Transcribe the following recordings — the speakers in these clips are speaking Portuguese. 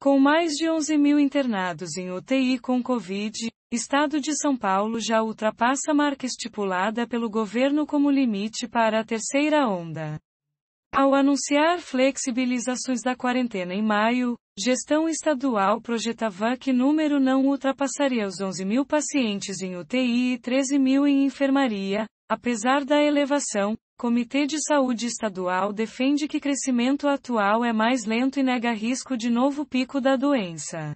Com mais de 11 mil internados em UTI com Covid, Estado de São Paulo já ultrapassa a marca estipulada pelo governo como limite para a terceira onda. Ao anunciar flexibilizações da quarentena em maio, gestão estadual projetava que número não ultrapassaria os 11 mil pacientes em UTI e 13 mil em enfermaria, apesar da elevação, Comitê de Saúde Estadual defende que crescimento atual é mais lento e nega risco de novo pico da doença.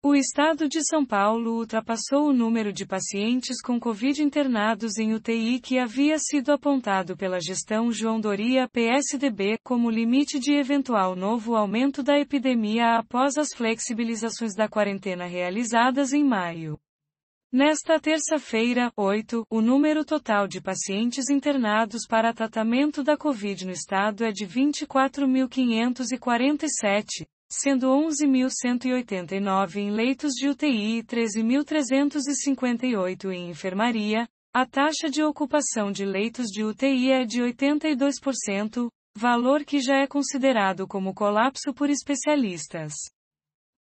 O estado de São Paulo ultrapassou o número de pacientes com Covid internados em UTI que havia sido apontado pela gestão João Doria PSDB como limite de eventual novo aumento da epidemia após as flexibilizações da quarentena realizadas em maio. Nesta terça-feira, 8, o número total de pacientes internados para tratamento da Covid no estado é de 24.547, sendo 11.189 em leitos de UTI e 13.358 em enfermaria. A taxa de ocupação de leitos de UTI é de 82%, valor que já é considerado como colapso por especialistas.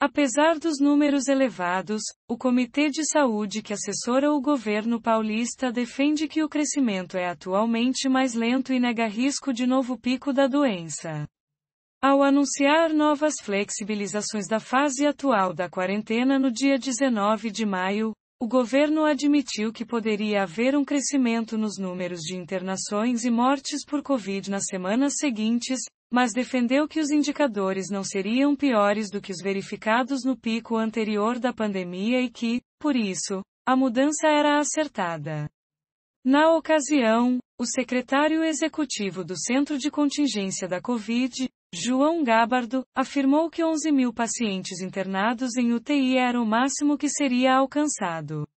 Apesar dos números elevados, o Comitê de Saúde que assessora o governo paulista defende que o crescimento é atualmente mais lento e nega risco de novo pico da doença. Ao anunciar novas flexibilizações da fase atual da quarentena no dia 19 de maio, o governo admitiu que poderia haver um crescimento nos números de internações e mortes por Covid nas semanas seguintes, mas defendeu que os indicadores não seriam piores do que os verificados no pico anterior da pandemia e que, por isso, a mudança era acertada. Na ocasião, o secretário executivo do Centro de Contingência da Covid, João Gabardo, afirmou que 11 mil pacientes internados em UTI era o máximo que seria alcançado.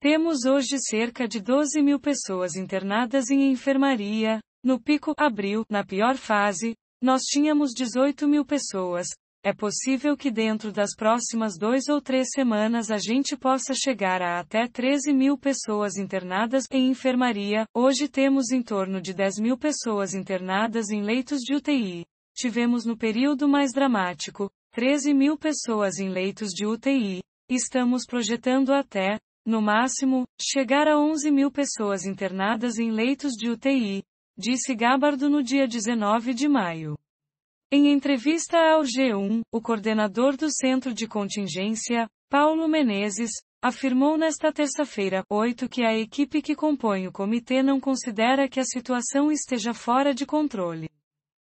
Temos hoje cerca de 12 mil pessoas internadas em enfermaria, no pico abril, na pior fase, nós tínhamos 18 mil pessoas, é possível que dentro das próximas dois ou três semanas a gente possa chegar a até 13 mil pessoas internadas em enfermaria. Hoje temos em torno de 10 mil pessoas internadas em leitos de UTI. Tivemos no período mais dramático, 13 mil pessoas em leitos de UTI. Estamos projetando até, no máximo, chegar a 11 mil pessoas internadas em leitos de UTI disse Gabardo no dia 19 de maio. Em entrevista ao G1, o coordenador do Centro de Contingência, Paulo Menezes, afirmou nesta terça-feira, 8, que a equipe que compõe o comitê não considera que a situação esteja fora de controle.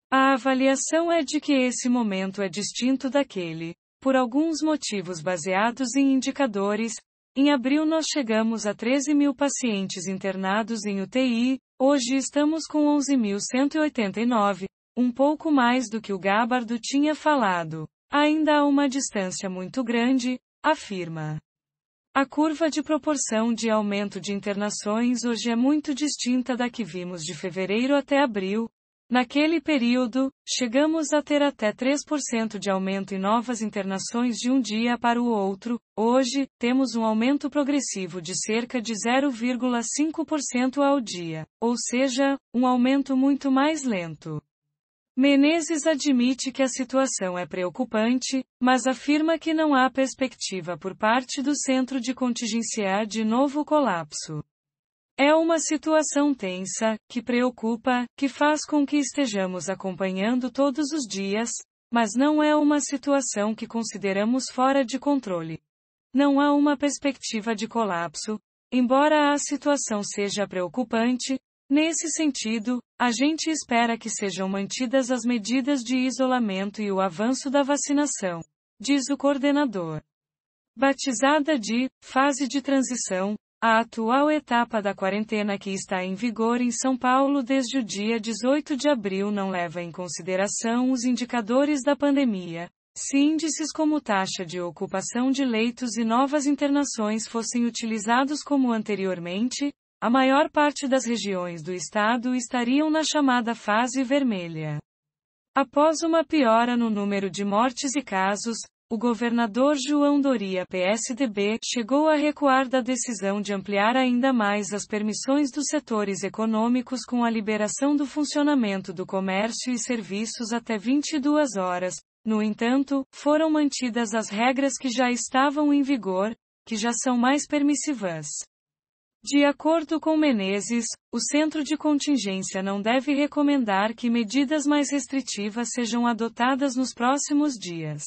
A avaliação é de que esse momento é distinto daquele, por alguns motivos baseados em indicadores. Em abril nós chegamos a 13 mil pacientes internados em UTI, Hoje estamos com 11.189, um pouco mais do que o Gabardo tinha falado. Ainda há uma distância muito grande, afirma. A curva de proporção de aumento de internações hoje é muito distinta da que vimos de fevereiro até abril, Naquele período, chegamos a ter até 3% de aumento em novas internações de um dia para o outro, hoje, temos um aumento progressivo de cerca de 0,5% ao dia, ou seja, um aumento muito mais lento. Menezes admite que a situação é preocupante, mas afirma que não há perspectiva por parte do centro de contingenciar de novo colapso. É uma situação tensa, que preocupa, que faz com que estejamos acompanhando todos os dias, mas não é uma situação que consideramos fora de controle. Não há uma perspectiva de colapso, embora a situação seja preocupante, nesse sentido, a gente espera que sejam mantidas as medidas de isolamento e o avanço da vacinação, diz o coordenador. Batizada de fase de transição, a atual etapa da quarentena que está em vigor em São Paulo desde o dia 18 de abril não leva em consideração os indicadores da pandemia. Se índices como taxa de ocupação de leitos e novas internações fossem utilizados como anteriormente, a maior parte das regiões do estado estariam na chamada fase vermelha. Após uma piora no número de mortes e casos, o governador João Doria PSDB chegou a recuar da decisão de ampliar ainda mais as permissões dos setores econômicos com a liberação do funcionamento do comércio e serviços até 22 horas. No entanto, foram mantidas as regras que já estavam em vigor, que já são mais permissivas. De acordo com Menezes, o centro de contingência não deve recomendar que medidas mais restritivas sejam adotadas nos próximos dias.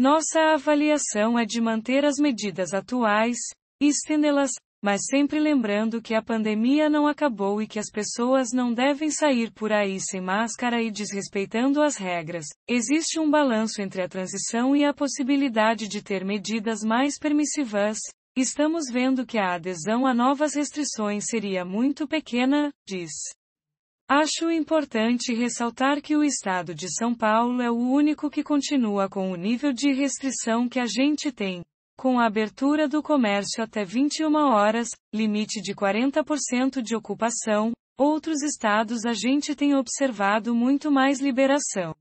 Nossa avaliação é de manter as medidas atuais, e estendê-las, mas sempre lembrando que a pandemia não acabou e que as pessoas não devem sair por aí sem máscara e desrespeitando as regras. Existe um balanço entre a transição e a possibilidade de ter medidas mais permissivas. Estamos vendo que a adesão a novas restrições seria muito pequena, diz. Acho importante ressaltar que o estado de São Paulo é o único que continua com o nível de restrição que a gente tem. Com a abertura do comércio até 21 horas, limite de 40% de ocupação, outros estados a gente tem observado muito mais liberação.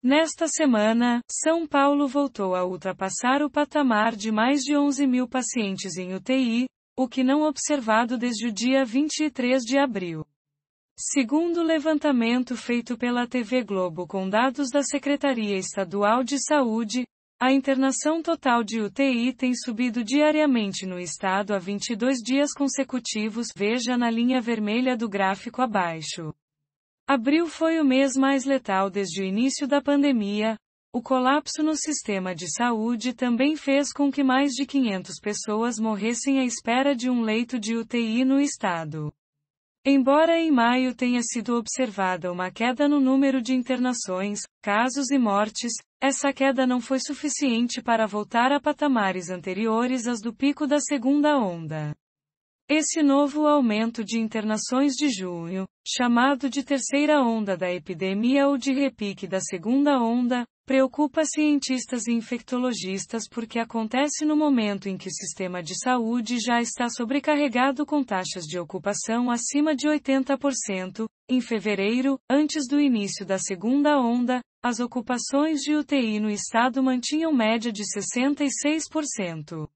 Nesta semana, São Paulo voltou a ultrapassar o patamar de mais de 11 mil pacientes em UTI, o que não observado desde o dia 23 de abril. Segundo o levantamento feito pela TV Globo com dados da Secretaria Estadual de Saúde, a internação total de UTI tem subido diariamente no estado há 22 dias consecutivos, veja na linha vermelha do gráfico abaixo. Abril foi o mês mais letal desde o início da pandemia. O colapso no sistema de saúde também fez com que mais de 500 pessoas morressem à espera de um leito de UTI no estado. Embora em maio tenha sido observada uma queda no número de internações, casos e mortes, essa queda não foi suficiente para voltar a patamares anteriores às do pico da segunda onda. Esse novo aumento de internações de junho, chamado de terceira onda da epidemia ou de repique da segunda onda, preocupa cientistas e infectologistas porque acontece no momento em que o sistema de saúde já está sobrecarregado com taxas de ocupação acima de 80%. Em fevereiro, antes do início da segunda onda, as ocupações de UTI no estado mantinham média de 66%.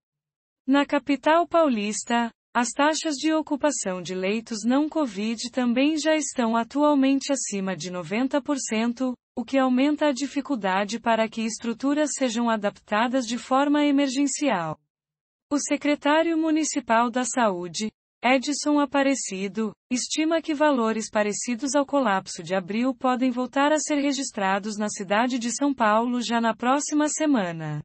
Na capital paulista, as taxas de ocupação de leitos não Covid também já estão atualmente acima de 90%, o que aumenta a dificuldade para que estruturas sejam adaptadas de forma emergencial. O secretário municipal da Saúde, Edson Aparecido, estima que valores parecidos ao colapso de abril podem voltar a ser registrados na cidade de São Paulo já na próxima semana.